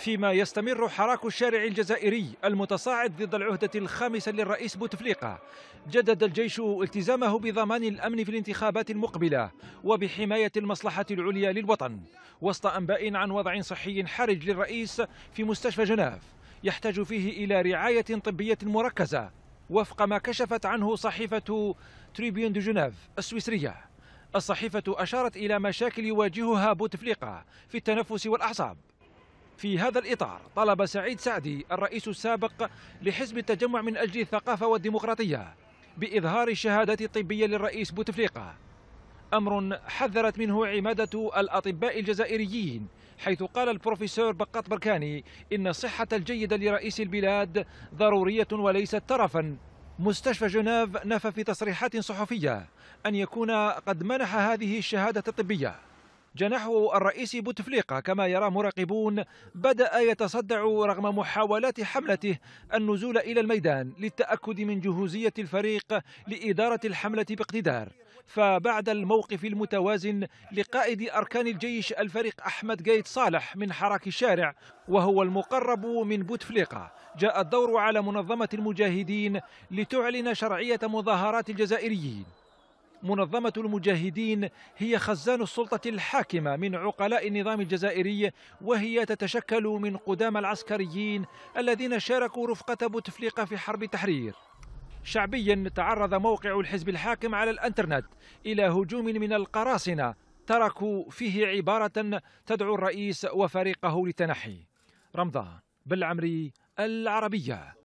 فيما يستمر حراك الشارع الجزائري المتصاعد ضد العهدة الخامسة للرئيس بوتفليقة جدد الجيش التزامه بضمان الأمن في الانتخابات المقبلة وبحماية المصلحة العليا للوطن وسط أنباء عن وضع صحي حرج للرئيس في مستشفى جناف يحتاج فيه إلى رعاية طبية مركزة وفق ما كشفت عنه صحيفة تريبيون دو جنيف السويسرية الصحيفة أشارت إلى مشاكل يواجهها بوتفليقة في التنفس والأعصاب في هذا الإطار طلب سعيد سعدي الرئيس السابق لحزب التجمع من أجل الثقافة والديمقراطية بإظهار الشهادات الطبية للرئيس بوتفليقة أمر حذرت منه عمادة الأطباء الجزائريين حيث قال البروفيسور بقات بركاني إن الصحة الجيدة لرئيس البلاد ضرورية وليست ترفا مستشفى جنيف نفى في تصريحات صحفية أن يكون قد منح هذه الشهادة الطبية جناحه الرئيسي بوتفليقة كما يرى مراقبون بدأ يتصدع رغم محاولات حملته النزول إلى الميدان للتأكد من جهوزية الفريق لإدارة الحملة باقتدار فبعد الموقف المتوازن لقائد أركان الجيش الفريق أحمد جيت صالح من حراك الشارع وهو المقرب من بوتفليقة جاء الدور على منظمة المجاهدين لتعلن شرعية مظاهرات الجزائريين منظمة المجاهدين هي خزان السلطة الحاكمة من عقلاء النظام الجزائري وهي تتشكل من قدام العسكريين الذين شاركوا رفقة بوتفليقة في حرب تحرير شعبيا تعرض موقع الحزب الحاكم على الانترنت إلى هجوم من القراصنة تركوا فيه عبارة تدعو الرئيس وفريقه للتنحي رمضان بالعمري العربية